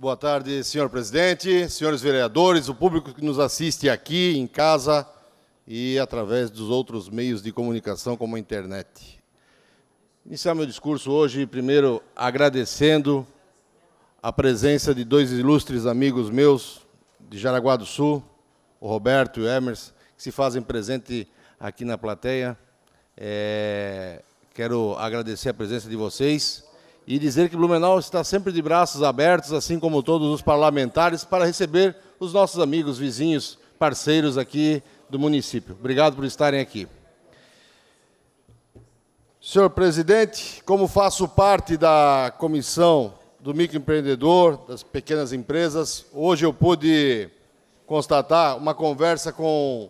Boa tarde, senhor presidente, senhores vereadores, o público que nos assiste aqui em casa e através dos outros meios de comunicação, como a internet. Iniciar meu discurso hoje, primeiro, agradecendo a presença de dois ilustres amigos meus de Jaraguá do Sul, o Roberto e o Emerson, que se fazem presente aqui na plateia. É, quero agradecer a presença de vocês e dizer que Blumenau está sempre de braços abertos, assim como todos os parlamentares, para receber os nossos amigos, vizinhos, parceiros aqui do município. Obrigado por estarem aqui. Senhor presidente, como faço parte da comissão do microempreendedor, das pequenas empresas, hoje eu pude constatar uma conversa com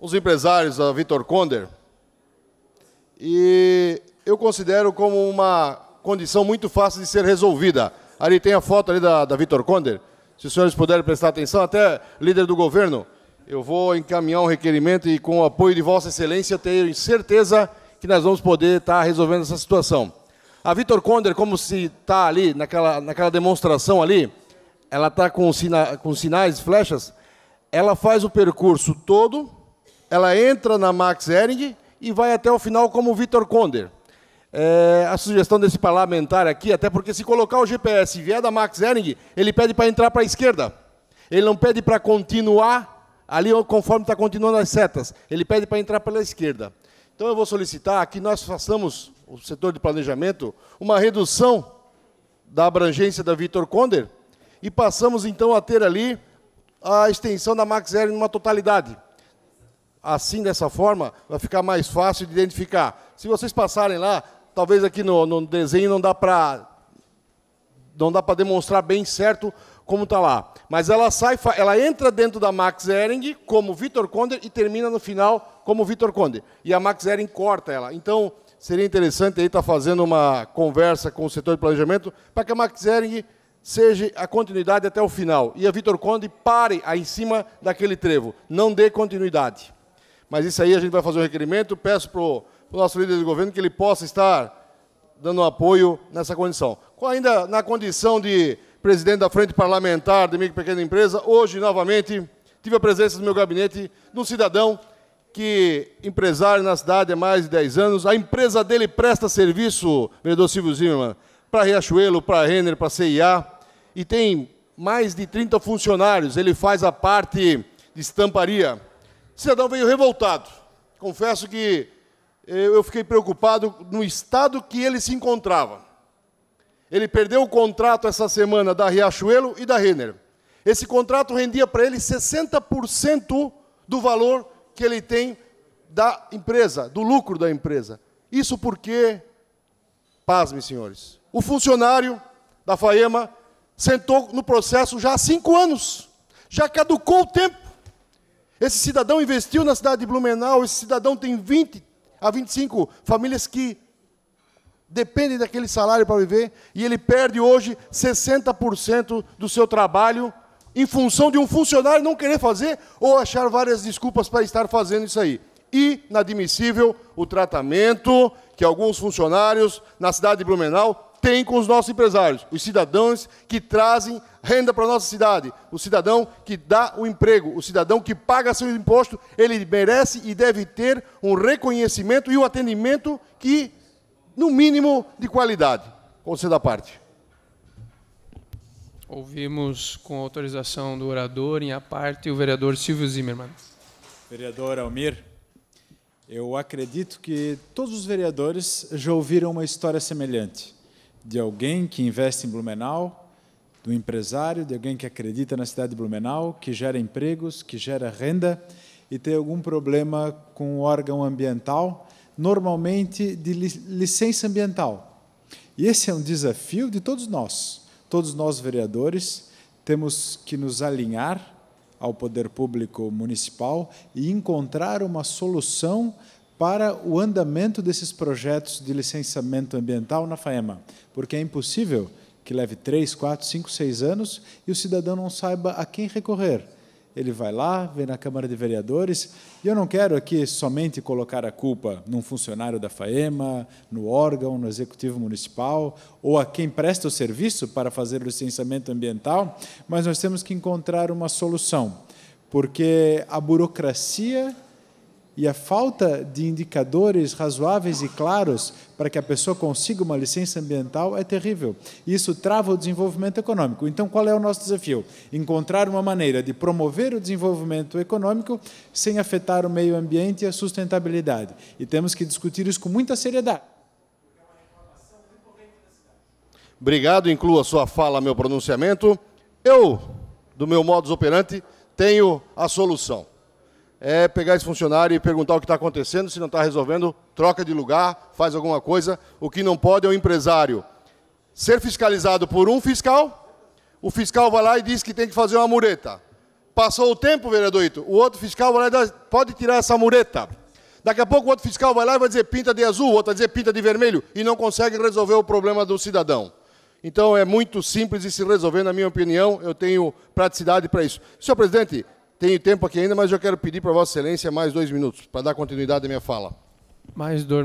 os empresários, a Vitor Conder, e eu considero como uma condição muito fácil de ser resolvida. Ali tem a foto ali da, da Vitor Konder. Se os senhores puderem prestar atenção, até líder do governo, eu vou encaminhar um requerimento e, com o apoio de Vossa Excelência, tenho certeza que nós vamos poder estar tá resolvendo essa situação. A Vitor Konder, como se está ali, naquela, naquela demonstração ali, ela está com, sina, com sinais, flechas, ela faz o percurso todo, ela entra na Max Ering e vai até o final como Vitor Konder é, a sugestão desse parlamentar aqui, até porque se colocar o GPS e vier da Max Ehring, ele pede para entrar para a esquerda. Ele não pede para continuar ali conforme está continuando as setas. Ele pede para entrar pela esquerda. Então eu vou solicitar que nós façamos, o setor de planejamento, uma redução da abrangência da Vitor Conder e passamos então a ter ali a extensão da Max Ehring numa totalidade. Assim, dessa forma, vai ficar mais fácil de identificar. Se vocês passarem lá, Talvez aqui no, no desenho não dá para não dá para demonstrar bem certo como está lá. Mas ela sai, ela entra dentro da Max Ehring como Vitor Konder e termina no final como Vitor Konder. E a Max Ehring corta ela. Então seria interessante aí estar tá fazendo uma conversa com o setor de planejamento para que a Max Ehring seja a continuidade até o final. E a Vitor Conde pare aí em cima daquele trevo. Não dê continuidade. Mas isso aí a gente vai fazer um requerimento. Peço para o o nosso líder de governo que ele possa estar dando apoio nessa condição. Ainda na condição de presidente da Frente Parlamentar de Micro e Pequena Empresa, hoje, novamente, tive a presença no meu gabinete de um cidadão que empresário na cidade há mais de 10 anos. A empresa dele presta serviço, vereador Silvio Zimmermann, para Riachuelo, para Renner, para CIA, e tem mais de 30 funcionários. Ele faz a parte de estamparia. O cidadão veio revoltado. Confesso que eu fiquei preocupado no estado que ele se encontrava. Ele perdeu o contrato essa semana da Riachuelo e da Renner. Esse contrato rendia para ele 60% do valor que ele tem da empresa, do lucro da empresa. Isso porque, pasme, senhores, o funcionário da FAEMA sentou no processo já há cinco anos. Já caducou o tempo. Esse cidadão investiu na cidade de Blumenau, esse cidadão tem 20, Há 25 famílias que dependem daquele salário para viver e ele perde hoje 60% do seu trabalho em função de um funcionário não querer fazer ou achar várias desculpas para estar fazendo isso aí. Inadmissível o tratamento que alguns funcionários na cidade de Blumenau tem com os nossos empresários, os cidadãos que trazem renda para a nossa cidade, o cidadão que dá o emprego, o cidadão que paga seu imposto, ele merece e deve ter um reconhecimento e um atendimento que, no mínimo, de qualidade. Conselho da parte. Ouvimos, com autorização do orador, em a parte, o vereador Silvio Zimmermann. Vereador Almir, eu acredito que todos os vereadores já ouviram uma história semelhante de alguém que investe em Blumenau, do empresário, de alguém que acredita na cidade de Blumenau, que gera empregos, que gera renda e tem algum problema com o órgão ambiental, normalmente de licença ambiental. E esse é um desafio de todos nós. Todos nós, vereadores, temos que nos alinhar ao poder público municipal e encontrar uma solução para o andamento desses projetos de licenciamento ambiental na FAEMA, porque é impossível que leve 3, 4, 5, 6 anos e o cidadão não saiba a quem recorrer. Ele vai lá, vem na Câmara de Vereadores, e eu não quero aqui somente colocar a culpa num funcionário da FAEMA, no órgão, no executivo municipal, ou a quem presta o serviço para fazer o licenciamento ambiental, mas nós temos que encontrar uma solução, porque a burocracia e a falta de indicadores razoáveis e claros para que a pessoa consiga uma licença ambiental é terrível. Isso trava o desenvolvimento econômico. Então, qual é o nosso desafio? Encontrar uma maneira de promover o desenvolvimento econômico sem afetar o meio ambiente e a sustentabilidade. E temos que discutir isso com muita seriedade. Obrigado, inclua sua fala, meu pronunciamento. Eu, do meu modus operandi, tenho a solução é pegar esse funcionário e perguntar o que está acontecendo, se não está resolvendo, troca de lugar, faz alguma coisa. O que não pode é o empresário ser fiscalizado por um fiscal, o fiscal vai lá e diz que tem que fazer uma mureta. Passou o tempo, vereador Ito, o outro fiscal vai lá e diz, pode tirar essa mureta. Daqui a pouco o outro fiscal vai lá e vai dizer pinta de azul, o outro vai dizer pinta de vermelho, e não consegue resolver o problema do cidadão. Então é muito simples de se resolver, na minha opinião, eu tenho praticidade para isso. Senhor presidente, tenho tempo aqui ainda, mas eu quero pedir para Vossa Excelência mais dois minutos, para dar continuidade à minha fala. Mais dois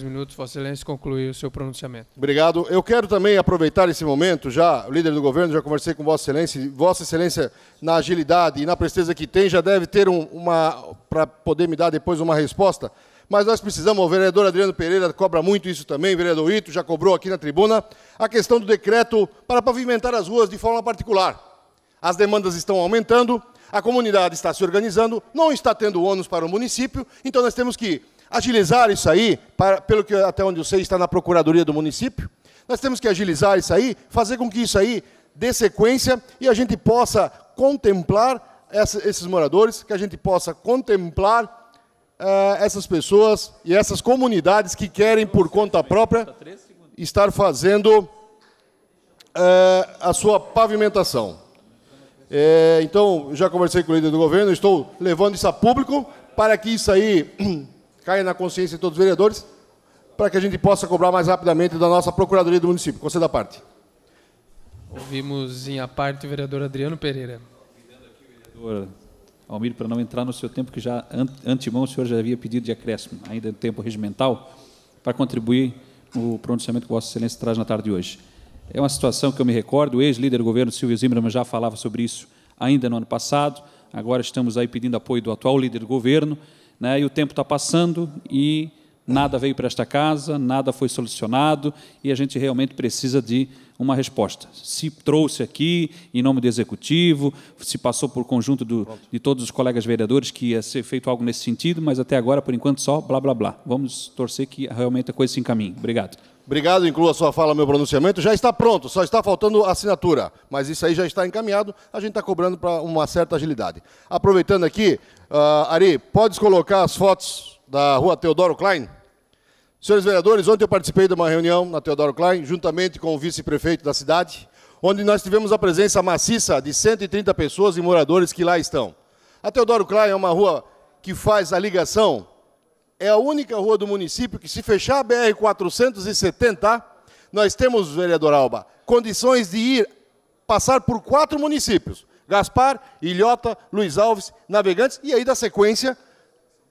minutos, Vossa Excelência, concluir o seu pronunciamento. Obrigado. Eu quero também aproveitar esse momento, já, líder do governo, já conversei com Vossa Excelência. Vossa Excelência, na agilidade e na presteza que tem, já deve ter um, uma. para poder me dar depois uma resposta. Mas nós precisamos, o vereador Adriano Pereira cobra muito isso também, o vereador Ito já cobrou aqui na tribuna, a questão do decreto para pavimentar as ruas de forma particular. As demandas estão aumentando, a comunidade está se organizando, não está tendo ônus para o município, então nós temos que agilizar isso aí, para, pelo que até onde eu sei está na procuradoria do município. Nós temos que agilizar isso aí, fazer com que isso aí dê sequência e a gente possa contemplar essa, esses moradores, que a gente possa contemplar uh, essas pessoas e essas comunidades que querem, por conta própria, estar fazendo uh, a sua pavimentação. É, então, já conversei com o líder do governo, estou levando isso a público para que isso aí caia na consciência de todos os vereadores, para que a gente possa cobrar mais rapidamente da nossa Procuradoria do município. Você da parte. Ouvimos em a parte o vereador Adriano Pereira. aqui vereador Almir para não entrar no seu tempo, que já antemão o senhor já havia pedido de acréscimo, ainda no tempo regimental, para contribuir no pronunciamento que Vossa Excelência traz na tarde de hoje. É uma situação que eu me recordo, o ex-líder do governo Silvio Zimmermann já falava sobre isso ainda no ano passado, agora estamos aí pedindo apoio do atual líder do governo, né, e o tempo está passando e nada veio para esta casa, nada foi solucionado e a gente realmente precisa de uma resposta. Se trouxe aqui em nome do executivo, se passou por conjunto do, de todos os colegas vereadores que ia ser feito algo nesse sentido, mas até agora, por enquanto, só blá blá blá. Vamos torcer que realmente a coisa se encaminhe. Obrigado. Obrigado, inclua sua fala, meu pronunciamento. Já está pronto, só está faltando assinatura. Mas isso aí já está encaminhado, a gente está cobrando para uma certa agilidade. Aproveitando aqui, uh, Ari, podes colocar as fotos da rua Teodoro Klein? Senhores vereadores, ontem eu participei de uma reunião na Teodoro Klein, juntamente com o vice-prefeito da cidade, onde nós tivemos a presença maciça de 130 pessoas e moradores que lá estão. A Teodoro Klein é uma rua que faz a ligação é a única rua do município que, se fechar a BR-470, nós temos, vereador Alba, condições de ir passar por quatro municípios: Gaspar, Ilhota, Luiz Alves, Navegantes, e aí da sequência,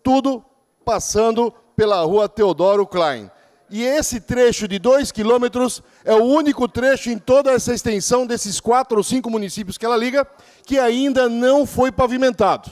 tudo passando pela rua Teodoro Klein. E esse trecho de dois quilômetros é o único trecho em toda essa extensão desses quatro ou cinco municípios que ela liga que ainda não foi pavimentado.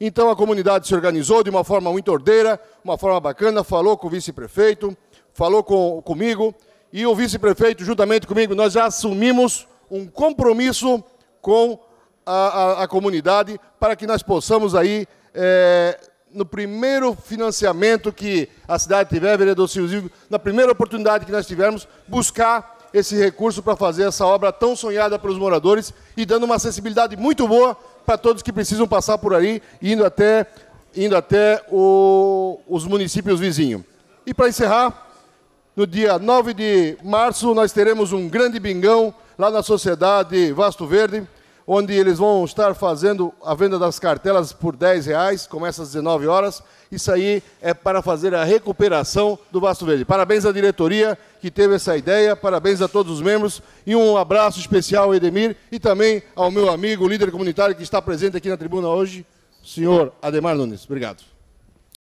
Então a comunidade se organizou de uma forma muito ordeira, uma forma bacana, falou com o vice-prefeito, falou com, comigo, e o vice-prefeito, juntamente comigo, nós já assumimos um compromisso com a, a, a comunidade para que nós possamos aí, é, no primeiro financiamento que a cidade tiver, vereador Silvio, na primeira oportunidade que nós tivermos, buscar esse recurso para fazer essa obra tão sonhada pelos moradores e dando uma acessibilidade muito boa para todos que precisam passar por ali, indo até, indo até o, os municípios vizinhos. E para encerrar, no dia 9 de março, nós teremos um grande bingão lá na Sociedade Vasto Verde, onde eles vão estar fazendo a venda das cartelas por 10 reais, começa às 19 horas. Isso aí é para fazer a recuperação do Vasto Verde. Parabéns à diretoria que teve essa ideia, parabéns a todos os membros e um abraço especial ao Edemir e também ao meu amigo, líder comunitário que está presente aqui na tribuna hoje, senhor Ademar Nunes. Obrigado.